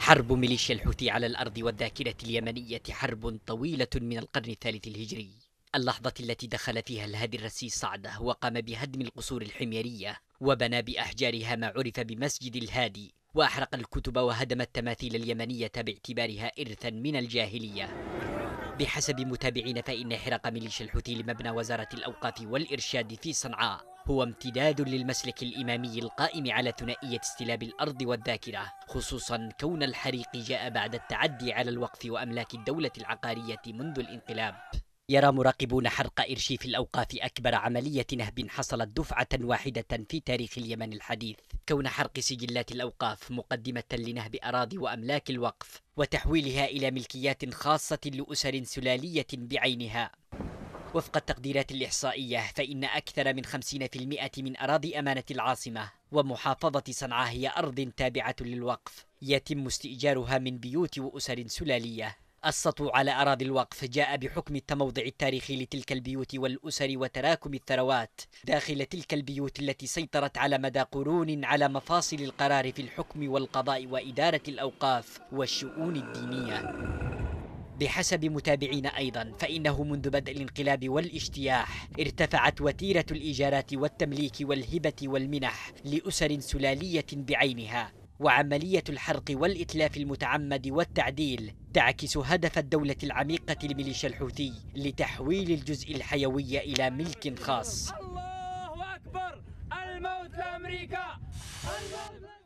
حرب ميليشيا الحوثي على الأرض والذاكرة اليمنية حرب طويلة من القرن الثالث الهجري اللحظة التي دخل فيها الهادي الرسي صعده وقام بهدم القصور الحميرية وبنى بأحجارها ما عرف بمسجد الهادي وأحرق الكتب وهدم التماثيل اليمنية باعتبارها إرثا من الجاهلية بحسب متابعين فإن حرق ميليشيا الحوثي لمبنى وزارة الأوقاف والإرشاد في صنعاء هو امتداد للمسلك الإمامي القائم على ثنائية استلاب الأرض والذاكرة خصوصا كون الحريق جاء بعد التعدي على الوقف وأملاك الدولة العقارية منذ الانقلاب يرى مراقبون حرق إرشيف الأوقاف أكبر عملية نهب حصلت دفعة واحدة في تاريخ اليمن الحديث كون حرق سجلات الأوقاف مقدمة لنهب أراضي وأملاك الوقف وتحويلها إلى ملكيات خاصة لأسر سلالية بعينها وفق التقديرات الإحصائية فإن أكثر من 50% من أراضي أمانة العاصمة ومحافظة صنعاء هي أرض تابعة للوقف يتم استئجارها من بيوت وأسر سلالية السطو على أراضي الوقف جاء بحكم التموضع التاريخي لتلك البيوت والأسر وتراكم الثروات داخل تلك البيوت التي سيطرت على مدى قرون على مفاصل القرار في الحكم والقضاء وإدارة الأوقاف والشؤون الدينية بحسب متابعين أيضا فإنه منذ بدء الانقلاب والاجتياح ارتفعت وتيرة الإيجارات والتمليك والهبة والمنح لأسر سلالية بعينها وعملية الحرق والإتلاف المتعمد والتعديل تعكس هدف الدولة العميقة لميليشيا الحوثي لتحويل الجزء الحيوي إلى ملك خاص الله أكبر الموت لأمريكا الموت